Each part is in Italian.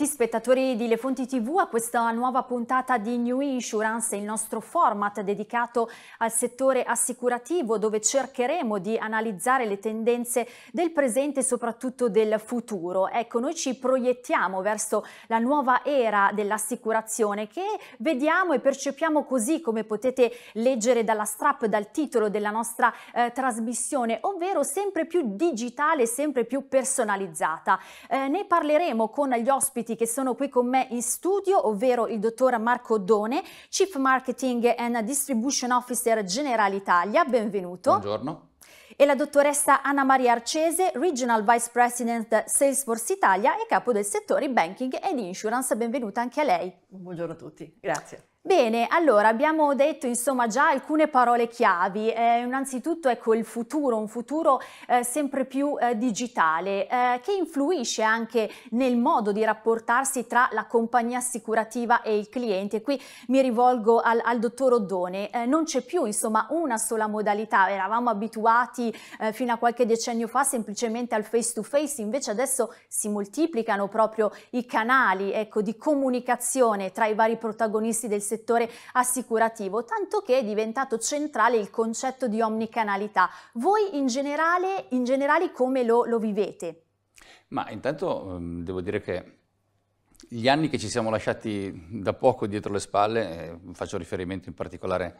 Benvenuti spettatori di Le Fonti TV a questa nuova puntata di New Insurance, il nostro format dedicato al settore assicurativo dove cercheremo di analizzare le tendenze del presente e soprattutto del futuro. Ecco, noi ci proiettiamo verso la nuova era dell'assicurazione che vediamo e percepiamo così come potete leggere dalla strap, dal titolo della nostra eh, trasmissione, ovvero sempre più digitale, sempre più personalizzata. Eh, ne parleremo con gli ospiti ospiti che sono qui con me in studio, ovvero il dottor Marco Done, Chief Marketing and Distribution Officer Generale Italia, benvenuto. Buongiorno. E la dottoressa Anna Maria Arcese, Regional Vice President Salesforce Italia e capo del settore Banking and Insurance, benvenuta anche a lei. Buongiorno a tutti, grazie. Bene, allora abbiamo detto insomma già alcune parole chiavi, eh, innanzitutto ecco il futuro, un futuro eh, sempre più eh, digitale eh, che influisce anche nel modo di rapportarsi tra la compagnia assicurativa e il cliente. Qui mi rivolgo al, al dottor Oddone, eh, non c'è più insomma una sola modalità, eravamo abituati eh, fino a qualche decennio fa semplicemente al face to face, invece adesso si moltiplicano proprio i canali ecco, di comunicazione tra i vari protagonisti del settore assicurativo, tanto che è diventato centrale il concetto di omnicanalità. Voi in generale, in generale come lo, lo vivete? Ma intanto ehm, devo dire che gli anni che ci siamo lasciati da poco dietro le spalle, eh, faccio riferimento in particolare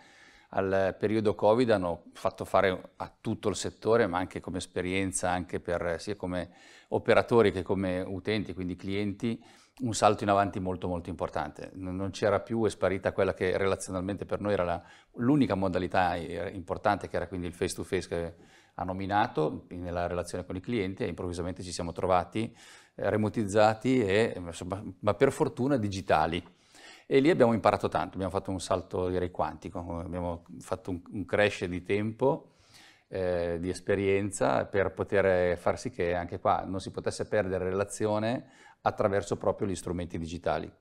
al periodo Covid, hanno fatto fare a tutto il settore, ma anche come esperienza, anche per, sia come operatori che come utenti, quindi clienti, un salto in avanti molto molto importante. Non c'era più, è sparita quella che relazionalmente per noi era la, l'unica modalità eh, importante, che era quindi il face to face che ha nominato nella relazione con i clienti e improvvisamente ci siamo trovati eh, remotizzati e, ma per fortuna digitali. E lì abbiamo imparato tanto, abbiamo fatto un salto direi quantico, abbiamo fatto un, un crash di tempo eh, di esperienza per poter far sì che anche qua non si potesse perdere relazione attraverso proprio gli strumenti digitali.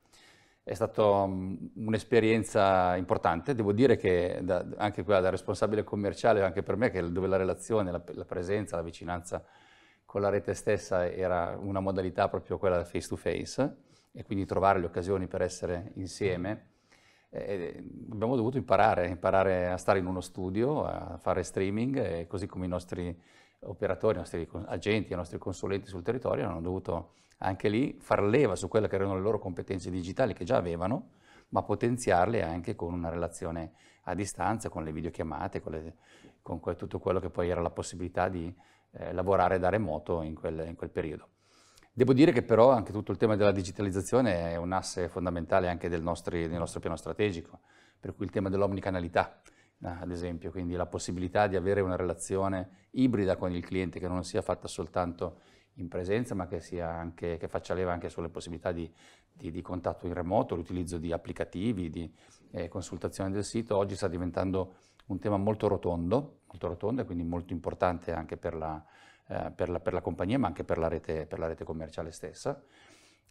È stata mm, un'esperienza importante, devo dire che da, anche quella da responsabile commerciale, anche per me, che dove la relazione, la, la presenza, la vicinanza con la rete stessa era una modalità proprio quella face to face e quindi trovare le occasioni per essere insieme eh, abbiamo dovuto imparare, imparare a stare in uno studio, a fare streaming, così come i nostri operatori, i nostri agenti, i nostri consulenti sul territorio hanno dovuto anche lì far leva su quelle che erano le loro competenze digitali che già avevano, ma potenziarle anche con una relazione a distanza, con le videochiamate, con, le, con que tutto quello che poi era la possibilità di eh, lavorare da remoto in quel, in quel periodo. Devo dire che però anche tutto il tema della digitalizzazione è un asse fondamentale anche del, nostri, del nostro piano strategico, per cui il tema dell'omnicanalità, eh, ad esempio, quindi la possibilità di avere una relazione ibrida con il cliente che non sia fatta soltanto in presenza, ma che, anche, che faccia leva anche sulle possibilità di, di, di contatto in remoto, l'utilizzo di applicativi, di eh, consultazione del sito, oggi sta diventando un tema molto rotondo, molto rotondo e quindi molto importante anche per la, eh, per la, per, la, compagnia ma anche per la rete, per la rete commerciale stessa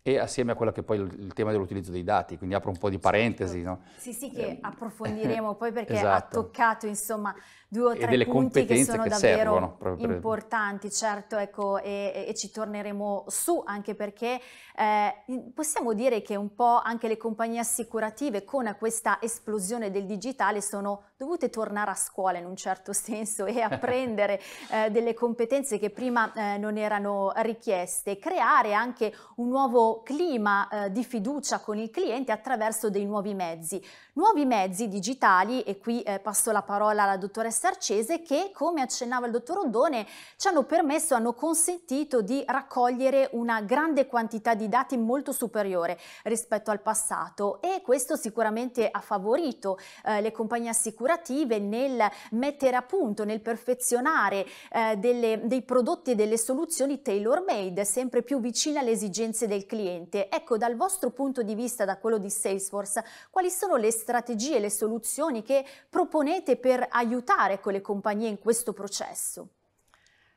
e assieme a quello che poi il, tema dell'utilizzo dei dati, quindi apro un po' di parentesi. Certo. No? Sì, sì, che eh, approfondiremo poi perché esatto. ha toccato insomma due o tre delle punti che sono che davvero servono, importanti, certo, ecco, e, e, ci torneremo su anche perché eh, possiamo dire che un po' anche le compagnie assicurative con questa esplosione del digitale sono dovute tornare a scuola in un certo senso e apprendere eh, delle competenze che prima eh, non erano richieste, creare anche un nuovo clima eh, di fiducia con il cliente attraverso dei nuovi mezzi nuovi mezzi digitali e qui eh, passo la parola alla dottoressa Arcese che come accennava il dottor Ondone ci hanno permesso, hanno consentito di raccogliere una grande quantità di dati molto superiore rispetto al passato e questo sicuramente ha favorito eh, le compagnie assicurative nel mettere a punto, nel perfezionare eh, delle, dei prodotti e delle soluzioni tailor made sempre più vicine alle esigenze del cliente. Ecco dal vostro punto di vista, da quello di Salesforce, quali sono le strategie strategie, le soluzioni che proponete per aiutare quelle ecco, compagnie in questo processo?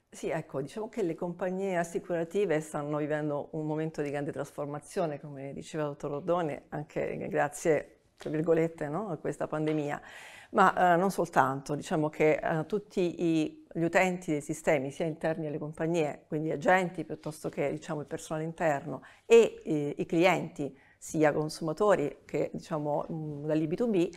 Sì, ecco, diciamo che le compagnie assicurative stanno vivendo un momento di grande trasformazione, come diceva il dottor Rodone, anche grazie, tra virgolette, no, a questa pandemia. Ma eh, non soltanto, diciamo che eh, tutti i, gli utenti dei sistemi, sia interni alle compagnie, quindi agenti piuttosto che diciamo, il personale interno, e eh, i clienti sia consumatori che diciamo dagli B2B,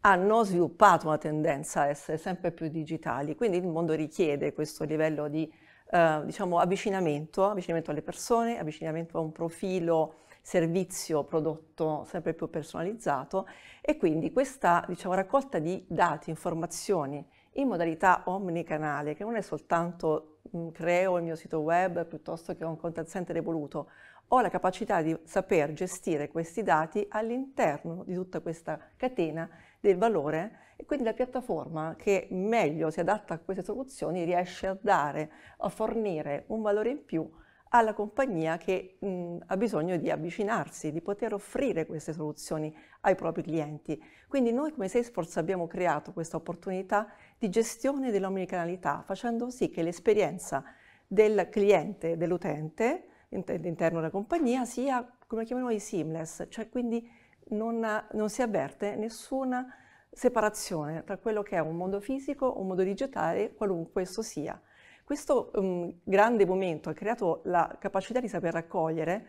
hanno sviluppato una tendenza a essere sempre più digitali, quindi il mondo richiede questo livello di eh, diciamo, avvicinamento, avvicinamento alle persone, avvicinamento a un profilo servizio prodotto sempre più personalizzato e quindi questa diciamo, raccolta di dati, informazioni in modalità omnicanale, che non è soltanto mh, creo il mio sito web piuttosto che un contact center evoluto, ho la capacità di saper gestire questi dati all'interno di tutta questa catena del valore e quindi la piattaforma che meglio si adatta a queste soluzioni riesce a dare, a fornire un valore in più alla compagnia che mh, ha bisogno di avvicinarsi, di poter offrire queste soluzioni ai propri clienti. Quindi noi come Salesforce abbiamo creato questa opportunità di gestione dell'omnicanalità, facendo sì che l'esperienza del cliente, dell'utente, all'interno della compagnia sia, come chiamiamo noi, seamless, cioè quindi non, non, si avverte nessuna separazione tra quello che è un mondo fisico, un mondo digitale, qualunque esso sia. Questo um, grande momento ha creato la capacità di saper raccogliere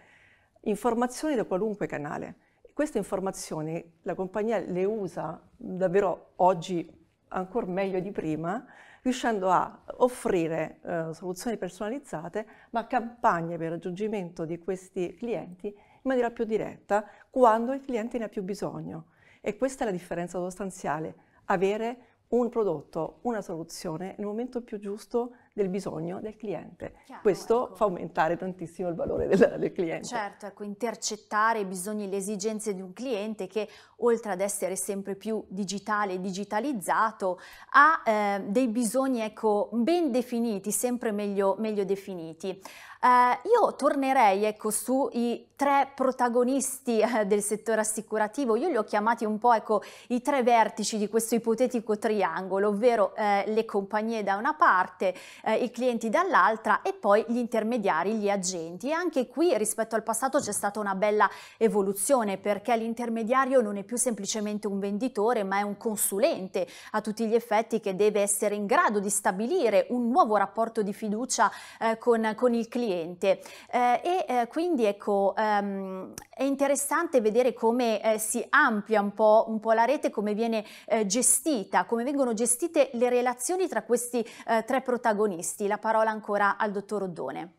informazioni da qualunque canale. E queste informazioni la compagnia le usa davvero oggi ancora meglio di prima riuscendo a offrire eh, soluzioni personalizzate, ma campagne per raggiungimento di questi clienti in maniera più diretta quando il cliente ne ha più bisogno. E questa è la differenza sostanziale, avere un prodotto, una soluzione nel momento più giusto del bisogno del cliente. Chiaro, Questo ecco. fa aumentare tantissimo il valore del, del, cliente. Certo, ecco, intercettare i bisogni, e le esigenze di un cliente che oltre ad essere sempre più digitale e digitalizzato ha eh, dei bisogni ecco, ben definiti, sempre meglio, meglio definiti. Eh, io tornerei ecco, sui tre protagonisti eh, del settore assicurativo, io li ho chiamati un po' ecco, i tre vertici di questo ipotetico triangolo, ovvero eh, le compagnie da una parte, eh, i clienti dall'altra e poi gli intermediari, gli agenti. E anche qui rispetto al passato c'è stata una bella evoluzione perché l'intermediario non è più semplicemente un venditore ma è un consulente a tutti gli effetti che deve essere in grado di stabilire un nuovo rapporto di fiducia eh, con, con, il cliente. Eh, e eh, quindi ecco, ehm, è interessante vedere come eh, si amplia un po', un po', la rete, come viene eh, gestita, come vengono gestite le relazioni tra questi tre protagonisti protagonisti. La parola ancora al dottor Oddone.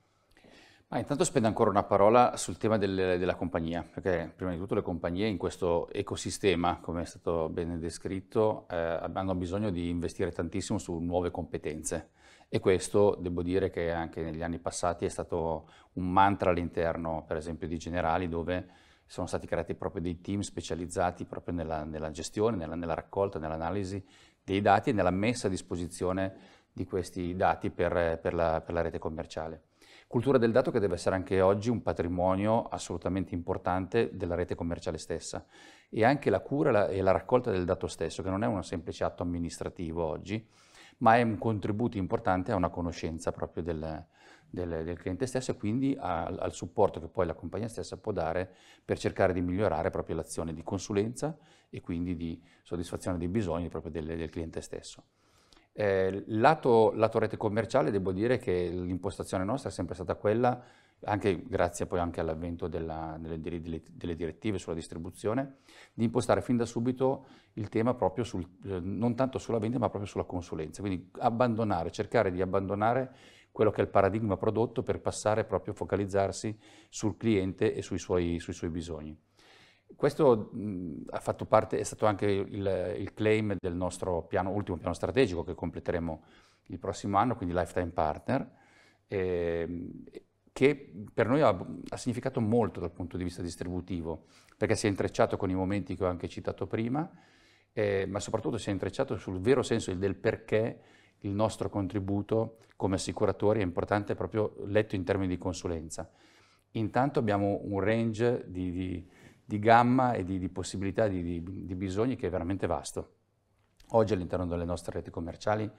Ma intanto spendo ancora una parola sul tema del, della compagnia, perché prima di tutto le compagnie in questo ecosistema, come è stato ben descritto, eh, hanno bisogno di investire tantissimo su nuove competenze e questo devo dire che anche negli anni passati è stato un mantra all'interno, per esempio, di Generali, dove sono stati creati proprio dei team specializzati proprio nella, nella gestione, nella, nella raccolta, nell'analisi dei dati e nella messa a disposizione di di questi dati per, per, la, per la rete commerciale. Cultura del dato che deve essere anche oggi un patrimonio assolutamente importante della rete commerciale stessa e anche la cura e la raccolta del dato stesso, che non è un semplice atto amministrativo oggi, ma è un contributo importante a una conoscenza proprio del, del, del cliente stesso e quindi al, al supporto che poi la compagnia stessa può dare per cercare di migliorare proprio l'azione di consulenza e quindi di soddisfazione dei bisogni proprio del, del cliente stesso. Eh, lato, lato, rete commerciale devo dire che l'impostazione nostra è sempre stata quella, anche grazie poi anche all'avvento della, delle, delle, delle, direttive sulla distribuzione, di impostare fin da subito il tema proprio sul, eh, non tanto sulla vendita ma proprio sulla consulenza, quindi abbandonare, cercare di abbandonare quello che è il paradigma prodotto per passare proprio a focalizzarsi sul cliente e sui suoi, sui suoi bisogni. Questo mh, parte, è stato anche il, il, claim del nostro piano, ultimo piano strategico che completeremo il prossimo anno, quindi Lifetime Partner, eh, che per noi ha, ha, significato molto dal punto di vista distributivo, perché si è intrecciato con i momenti che ho anche citato prima, eh, ma soprattutto si è intrecciato sul vero senso del perché il nostro contributo come assicuratori è importante proprio letto in termini di consulenza. Intanto abbiamo un range di, di di gamma e di, di possibilità, di, di, di, bisogni che è veramente vasto. Oggi all'interno delle nostre reti commerciali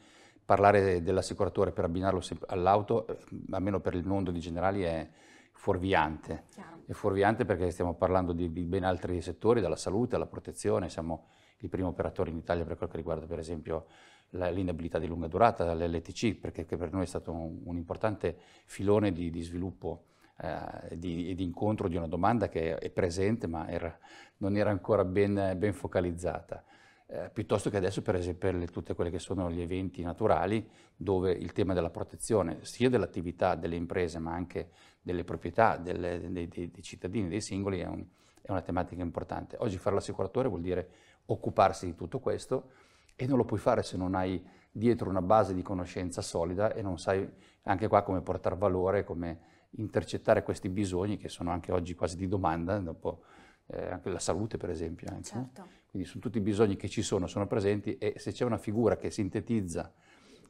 parlare dell'assicuratore per abbinarlo all'auto, eh, almeno per il mondo di generali, è fuorviante. Chiaro. È fuorviante perché stiamo parlando di, ben altri settori, dalla salute alla protezione, siamo il primo operatore in Italia per quel che riguarda per esempio l'inabilità di lunga durata, l'LTC, perché per noi è stato un, un importante filone di, sviluppo eh, di, di, incontro di una domanda che è presente ma era, non era ancora ben, ben focalizzata. Eh, piuttosto che adesso per esempio per tutti quelli che sono gli eventi naturali dove il tema della protezione sia dell'attività delle imprese ma anche delle proprietà delle, dei, dei, dei, cittadini, dei singoli è, un, è, una tematica importante. Oggi fare l'assicuratore vuol dire occuparsi di tutto questo e non lo puoi fare se non hai dietro una base di conoscenza solida e non sai anche qua come portare valore, come intercettare questi bisogni che sono anche oggi quasi di domanda, dopo eh, anche la salute per esempio. Anzi, certo. Quindi sono tutti i bisogni che ci sono, sono presenti e se c'è una figura che sintetizza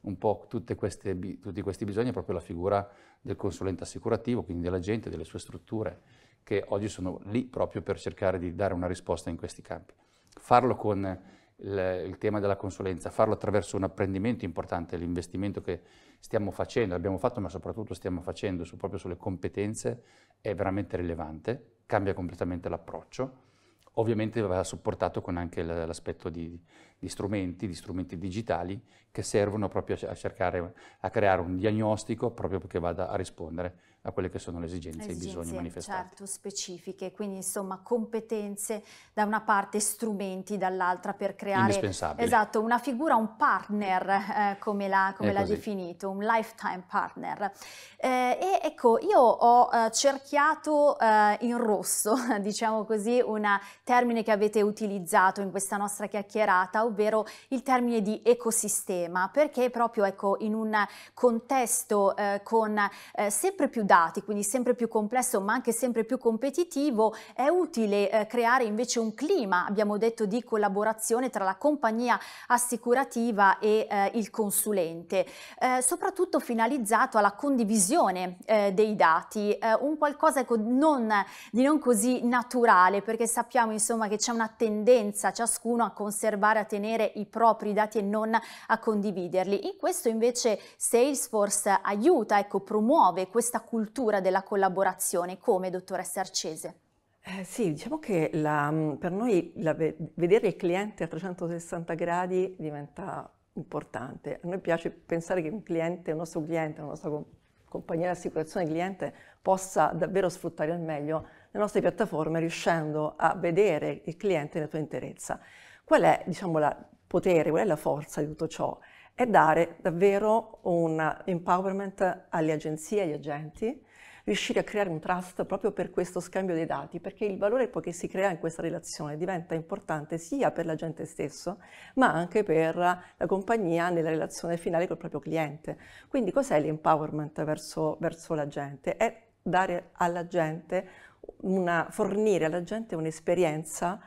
un po' queste, tutti questi bisogni è proprio la figura del consulente assicurativo, quindi della gente, delle sue strutture, che oggi sono lì proprio per cercare di dare una risposta in questi campi. Farlo con il, il, tema della consulenza, farlo attraverso un apprendimento importante, l'investimento che stiamo facendo, abbiamo fatto ma soprattutto stiamo facendo su, proprio sulle competenze è veramente rilevante, cambia completamente l'approccio. Ovviamente va supportato con anche l'aspetto di, di, strumenti, di strumenti digitali che servono proprio a cercare, a creare un diagnostico proprio che vada a rispondere a quelle che sono le esigenze e i bisogni manifestati. Certo, specifiche, quindi insomma competenze da una parte, strumenti dall'altra per creare esatto, una figura, un partner, eh, come l'ha, definito, un lifetime partner. Eh, e ecco, io ho eh, cerchiato eh, in rosso, diciamo così, un termine che avete utilizzato in questa nostra chiacchierata, ovvero il termine di ecosistema, perché proprio ecco, in un contesto eh, con eh, sempre più dati, quindi sempre più complesso ma anche sempre più competitivo, è utile eh, creare invece un clima, abbiamo detto, di collaborazione tra la compagnia assicurativa e eh, il consulente, eh, soprattutto finalizzato alla condivisione eh, dei dati, eh, un qualcosa ecco, non, di non così naturale perché sappiamo insomma che c'è una tendenza ciascuno a conservare, a tenere i propri dati e non a condividerli. In questo invece Salesforce aiuta, ecco, promuove questa cultura cultura della collaborazione, come dottoressa Arcese? Eh, sì, diciamo che la, mm, per noi la, vedere il cliente a 360 gradi diventa importante. A noi piace pensare che un cliente, un nostro cliente, una nostra compagnia di assicurazione cliente possa davvero sfruttare al meglio le nostre piattaforme riuscendo a vedere il cliente nella sua interezza. Qual è, diciamo, la potere, qual è la forza di tutto ciò? è dare davvero un empowerment alle agenzie, e agli agenti, riuscire a creare un trust proprio per questo scambio dei dati, perché il valore poi che si crea in questa relazione diventa importante sia per l'agente stesso, ma anche per la compagnia nella relazione finale col proprio cliente. Quindi cos'è l'empowerment verso, verso l'agente? È dare alla gente una, fornire alla gente un'esperienza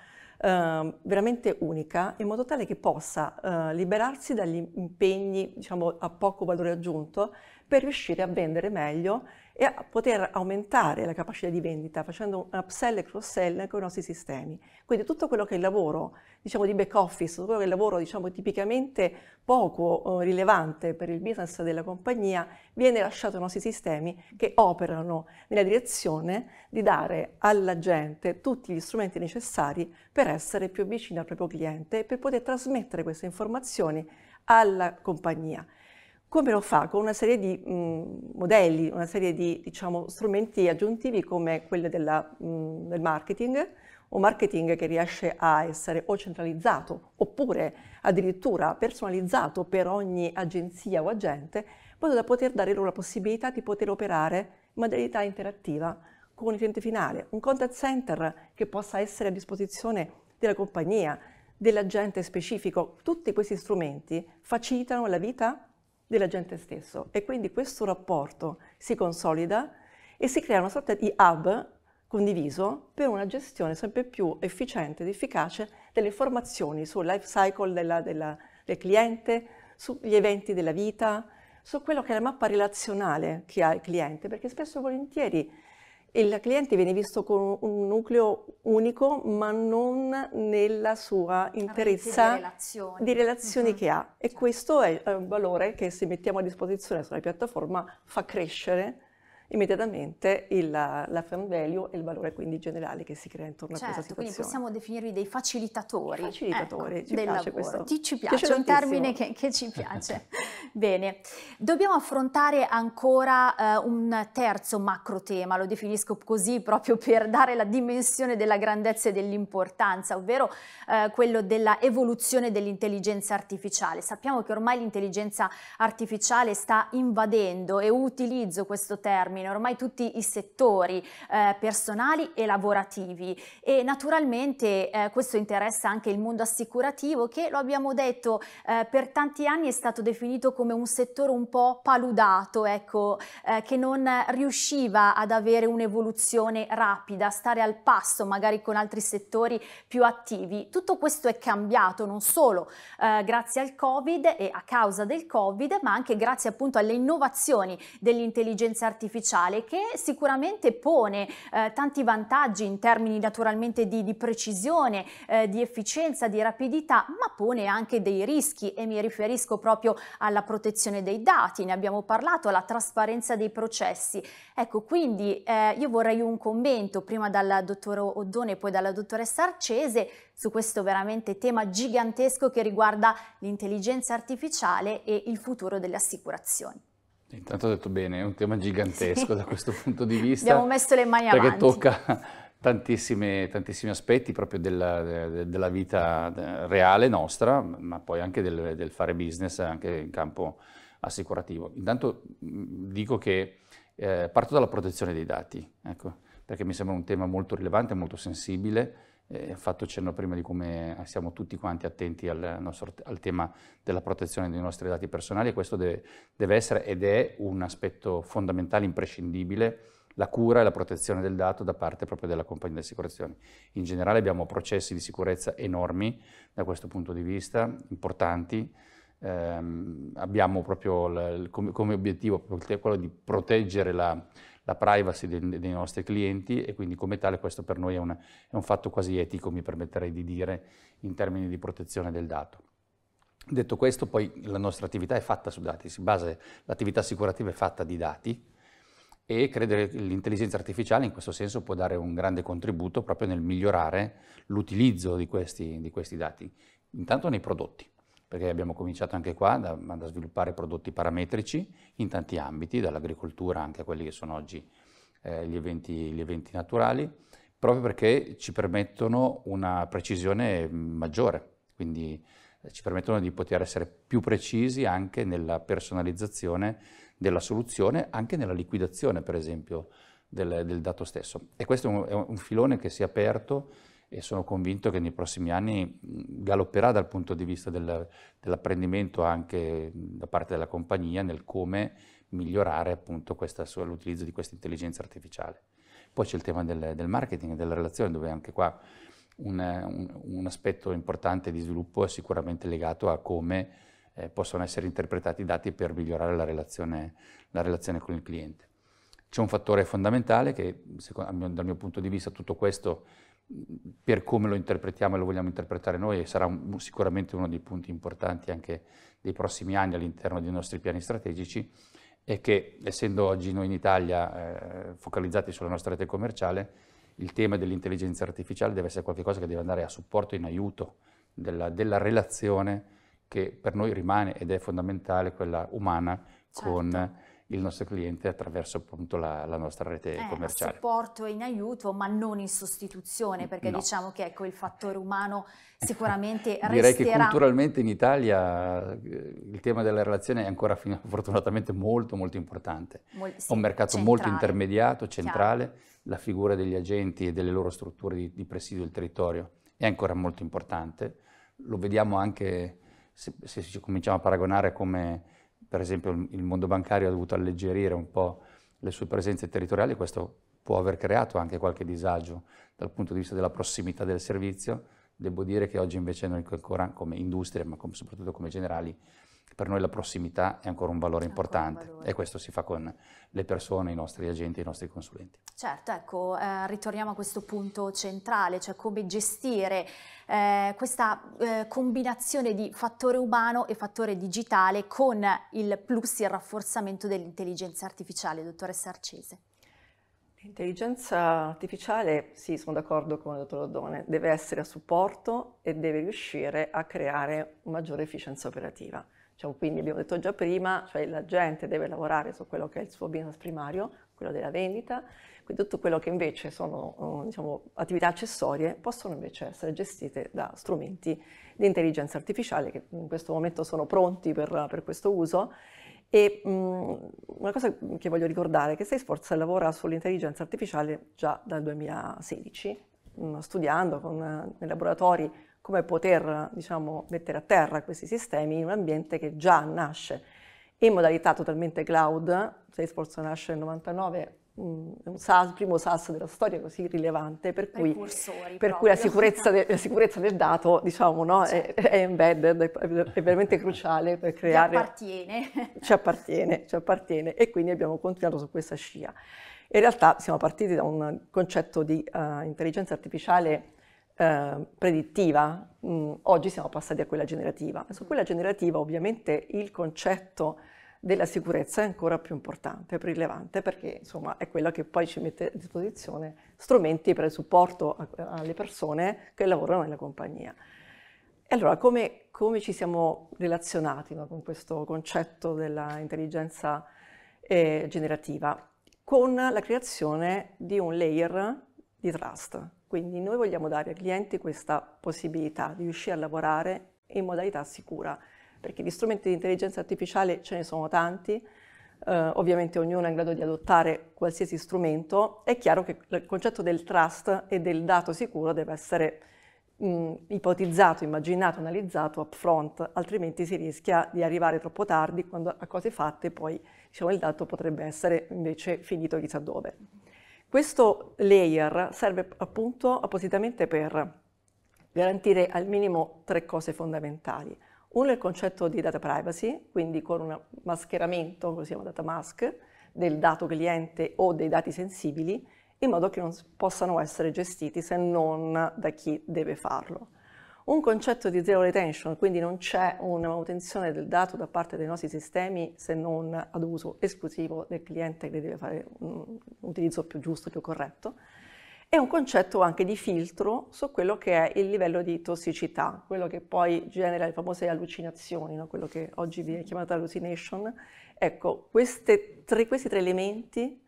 Ehm, veramente unica in modo tale che possa eh, liberarsi dagli impegni diciamo, a poco valore aggiunto per riuscire a vendere meglio e a poter aumentare la capacità di vendita facendo un upsell e cross-sell con i nostri sistemi. Quindi tutto quello che è il lavoro diciamo, di back office, tutto quello che è il lavoro diciamo, tipicamente poco eh, rilevante per il business della compagnia, viene lasciato ai nostri sistemi che operano nella direzione di dare alla gente tutti gli strumenti necessari per essere più vicini al proprio cliente e per poter trasmettere queste informazioni alla compagnia come lo fa? Con una serie di mh, mm, modelli, una serie di diciamo, strumenti aggiuntivi come quelli della, mh, mm, del marketing, un marketing che riesce a essere o centralizzato oppure addirittura personalizzato per ogni agenzia o agente, in modo da poter dare loro la possibilità di poter operare in modalità interattiva con il cliente finale, un contact center che possa essere a disposizione della compagnia, dell'agente specifico. Tutti questi strumenti facilitano la vita dell'agente stesso e quindi questo rapporto si consolida e si crea una sorta di hub condiviso per una gestione sempre più efficiente ed efficace delle informazioni sul life cycle della, della, del cliente, sugli eventi della vita, su quello che è la mappa relazionale che ha il cliente, perché spesso e volentieri il cliente viene visto con un nucleo unico, ma non nella sua ah, interezza di relazioni, di relazioni uh-huh. che ha. E certo. questo è eh, un valore che se mettiamo a disposizione sulla piattaforma fa crescere immediatamente il, la friend value e il valore quindi generale che si crea intorno certo, a questa certo, situazione. quindi possiamo definirci dei facilitatori, facilitatori ecco, ci del piace lavoro. Ti, ci piace, piace è un termine che, che ci piace. Bene, dobbiamo affrontare ancora uh, un terzo macro tema, lo definisco così proprio per dare la dimensione della grandezza e dell'importanza, ovvero uh, quello della evoluzione dell'intelligenza artificiale. Sappiamo che ormai l'intelligenza artificiale sta invadendo e utilizzo questo termine termine, ormai tutti i settori eh, personali e lavorativi e naturalmente eh, questo interessa anche il mondo assicurativo che lo abbiamo detto eh, per tanti anni è stato definito come un settore un po' paludato, ecco, eh, che non riusciva ad avere un'evoluzione rapida, stare al passo magari con altri settori più attivi. Tutto questo è cambiato non solo eh, grazie al Covid e a causa del Covid, ma anche grazie appunto alle innovazioni dell'intelligenza artificiale artificiale che sicuramente pone eh, tanti vantaggi in termini naturalmente di, di precisione, eh, di efficienza, di rapidità, ma pone anche dei rischi e mi riferisco proprio alla protezione dei dati, ne abbiamo parlato, alla trasparenza dei processi. Ecco, quindi eh, io vorrei un commento prima dal dottor Oddone e poi dalla dottoressa Arcese su questo veramente tema gigantesco che riguarda l'intelligenza artificiale e il futuro delle assicurazioni. Intanto ho detto bene, è un tema gigantesco sì. da questo punto di vista. Abbiamo messo le mani perché avanti. Perché tocca tantissimi aspetti proprio della, della, vita reale nostra, ma poi anche del, del, fare business, anche in campo assicurativo. Intanto dico che eh, parto dalla protezione dei dati, ecco, perché mi sembra un tema molto rilevante, molto sensibile, eh, fatto cenno prima di come siamo tutti quanti attenti al, nostro, al, tema della protezione dei nostri dati personali e questo deve, deve, essere ed è un aspetto fondamentale, imprescindibile, la cura e la protezione del dato da parte proprio della compagnia di assicurazioni. In generale abbiamo processi di sicurezza enormi da questo punto di vista, importanti, ehm, abbiamo proprio la, come, come, obiettivo quello di proteggere la, la privacy dei, dei, nostri clienti e quindi come tale questo per noi è, una, è un fatto quasi etico, mi permetterei di dire, in termini di protezione del dato. Detto questo, poi la nostra attività è fatta su dati, si basa, l'attività assicurativa è fatta di dati e credo che l'intelligenza artificiale in questo senso può dare un grande contributo proprio nel migliorare l'utilizzo di questi, di questi dati, intanto nei prodotti perché abbiamo cominciato anche qua da, da sviluppare prodotti parametrici in tanti ambiti, dall'agricoltura anche a quelli che sono oggi eh, gli, eventi, gli eventi naturali, proprio perché ci permettono una precisione maggiore, quindi eh, ci permettono di poter essere più precisi anche nella personalizzazione della soluzione, anche nella liquidazione per esempio del, del dato stesso. E questo è un, è un filone che si è aperto e sono convinto che nei prossimi anni galopperà dal punto di vista del, dell'apprendimento anche da parte della compagnia nel come migliorare appunto questa, l'utilizzo di questa intelligenza artificiale. Poi c'è il tema del, del marketing e della relazione, dove anche qua un, un, un, aspetto importante di sviluppo è sicuramente legato a come eh, possono essere interpretati i dati per migliorare la relazione, la relazione con il cliente. C'è un fattore fondamentale che, secondo, dal mio punto di vista, tutto questo per come lo interpretiamo e lo vogliamo interpretare noi e sarà un, sicuramente uno dei punti importanti anche dei prossimi anni all'interno dei nostri piani strategici è che essendo oggi noi in Italia eh, focalizzati sulla nostra rete commerciale il tema dell'intelligenza artificiale deve essere qualcosa che deve andare a supporto, e in aiuto della, della relazione che per noi rimane ed è fondamentale quella umana certo. con il nostro cliente attraverso appunto la, la nostra rete eh, commerciale. supporto e in aiuto, ma non in sostituzione, perché no. diciamo che ecco, il fattore umano sicuramente Direi resterà... Direi che culturalmente in Italia eh, il tema della relazione è ancora fortunatamente molto molto importante. Mol- sì, un mercato centrale. molto intermediato, centrale, Chiaro. la figura degli agenti e delle loro strutture di, di presidio del territorio è ancora molto importante. Lo vediamo anche se, se cominciamo a paragonare come per esempio il mondo bancario ha dovuto alleggerire un po' le sue presenze territoriali, questo può aver creato anche qualche disagio dal punto di vista della prossimità del servizio. Devo dire che oggi invece noi ancora come industria, ma come, soprattutto come generali, per noi la prossimità è ancora un valore importante un valore. e questo si fa con le persone, i nostri agenti, i nostri consulenti. Certo, ecco, eh, ritorniamo a questo punto centrale, cioè come gestire eh, questa eh, combinazione di fattore umano e fattore digitale con il plus, il rafforzamento dell'intelligenza artificiale, dottoressa Arcese. L'intelligenza artificiale, sì, sono d'accordo con il dottor Odone, deve essere a supporto e deve riuscire a creare maggiore efficienza operativa diciamo, quindi abbiamo detto già prima, cioè la gente deve lavorare su quello che è il suo business primario, quello della vendita, quindi tutto quello che invece sono eh, diciamo, attività accessorie possono invece essere gestite da strumenti di intelligenza artificiale che in questo momento sono pronti per, per questo uso. E mh, mm, una cosa che voglio ricordare è che Salesforce lavora sull'intelligenza artificiale già dal 2016, mh, mm, studiando con, eh, nei laboratori come poter diciamo, mettere a terra questi sistemi in un ambiente che già nasce in modalità totalmente cloud, Salesforce nasce nel 99, mm, un SAS, il primo SaaS della storia così rilevante, per cui, per cui la, sicurezza de, la, sicurezza del dato diciamo, no, cioè. è, è, embedded, è veramente cruciale per creare... Ci appartiene. Ci appartiene, ci appartiene e quindi abbiamo continuato su questa scia. In realtà siamo partiti da un concetto di uh, intelligenza artificiale Ehm, predittiva, mh, mm, oggi siamo passati a quella generativa. Su quella generativa ovviamente il concetto della sicurezza è ancora più importante, più rilevante, perché insomma è quello che poi ci mette a disposizione strumenti per il supporto a, alle persone che lavorano nella compagnia. E allora come, come ci siamo relazionati no, con questo concetto dell'intelligenza eh, generativa? Con la creazione di un layer di trust, quindi noi vogliamo dare ai clienti questa possibilità di riuscire a lavorare in modalità sicura, perché gli strumenti di intelligenza artificiale ce ne sono tanti, Uh, ovviamente ognuno è in grado di adottare qualsiasi strumento, è chiaro che il concetto del trust e del dato sicuro deve essere mh, mm, ipotizzato, immaginato, analizzato upfront, altrimenti si rischia di arrivare troppo tardi quando a cose fatte poi diciamo, il dato potrebbe essere invece finito chissà dove. Questo layer serve appunto appositamente per garantire al minimo tre cose fondamentali. Uno è il concetto di data privacy, quindi con un mascheramento, lo chiama data mask, del dato cliente o dei dati sensibili, in modo che non possano essere gestiti se non da chi deve farlo. Un concetto di zero retention, quindi non c'è una manutenzione del dato da parte dei nostri sistemi se non ad uso esclusivo del cliente che deve fare un utilizzo più giusto, più corretto. E un concetto anche di filtro su quello che è il livello di tossicità, quello che poi genera le famose allucinazioni, no? quello che oggi viene chiamato hallucination. Ecco, tre, questi tre elementi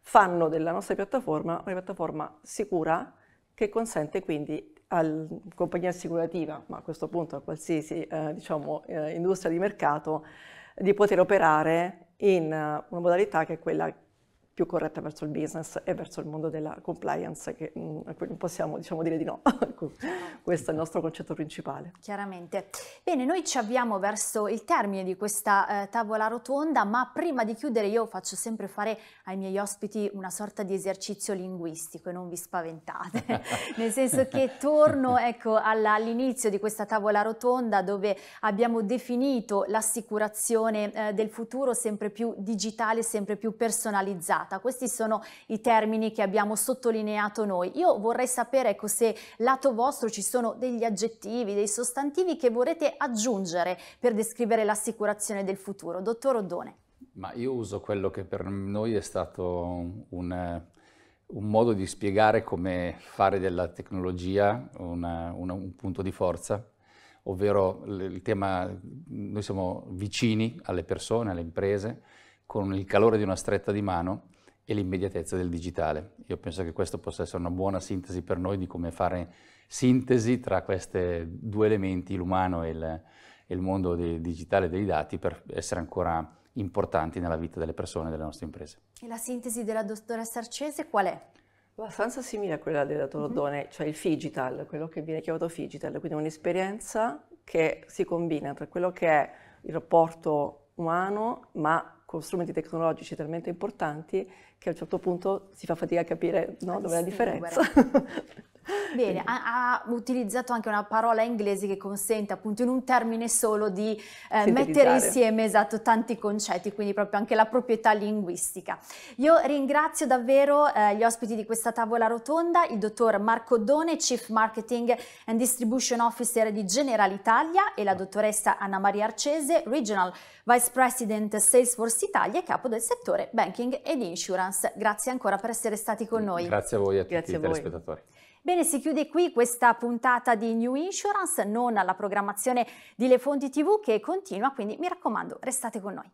fanno della nostra piattaforma una piattaforma sicura che consente quindi alla compagnia assicurativa, ma a questo punto a qualsiasi eh, diciamo, eh, industria di mercato, di poter operare in eh, una modalità che è quella più corretta verso il business e verso il mondo della compliance, che mh, a cui non possiamo diciamo, dire di no. Certo. Questo è il nostro concetto principale. Chiaramente. Bene, noi ci avviamo verso il termine di questa eh, tavola rotonda, ma prima di chiudere io faccio sempre fare ai miei ospiti una sorta di esercizio linguistico e non vi spaventate, nel senso che torno ecco, all'inizio di questa tavola rotonda dove abbiamo definito l'assicurazione eh, del futuro sempre più digitale, sempre più personalizzata data. Questi sono i termini che abbiamo sottolineato noi. Io vorrei sapere ecco, se lato vostro ci sono degli aggettivi, dei sostantivi che vorrete aggiungere per descrivere l'assicurazione del futuro. Dottor Oddone. Ma io uso quello che per noi è stato un, un modo di spiegare come fare della tecnologia una, una, un punto di forza, ovvero il tema, noi siamo vicini alle persone, alle imprese, con il calore di una stretta di mano e l'immediatezza del digitale. Io penso che questo possa essere una buona sintesi per noi di come fare sintesi tra questi due elementi, l'umano e il, e il mondo del digitale dei dati, per essere ancora importanti nella vita delle persone e delle nostre imprese. E la sintesi della dottoressa Arcese qual è? Abbastanza simile a quella del dottor mhm. Odone, mm-hmm. cioè il Figital, quello che viene chiamato Figital, quindi un'esperienza che si combina tra quello che è il rapporto umano ma con strumenti tecnologici talmente importanti che a un certo punto si fa fatica a capire no, dove è la differenza. Bene, ha, ha, utilizzato anche una parola inglese che consente appunto in un termine solo di eh, mettere insieme esatto, tanti concetti, quindi proprio anche la proprietà linguistica. Io ringrazio davvero eh, gli ospiti di questa tavola rotonda, il dottor Marco Done, Chief Marketing and Distribution Officer di General Italia e la dottoressa Anna Maria Arcese, Regional Vice President Salesforce Italia e capo del settore banking ed insurance. Grazie ancora per essere stati con noi. Grazie a voi e a Grazie tutti i telespettatori. Bene, si chiude qui questa puntata di New Insurance, non alla programmazione di Le Fonti TV che continua, quindi mi raccomando, restate con noi.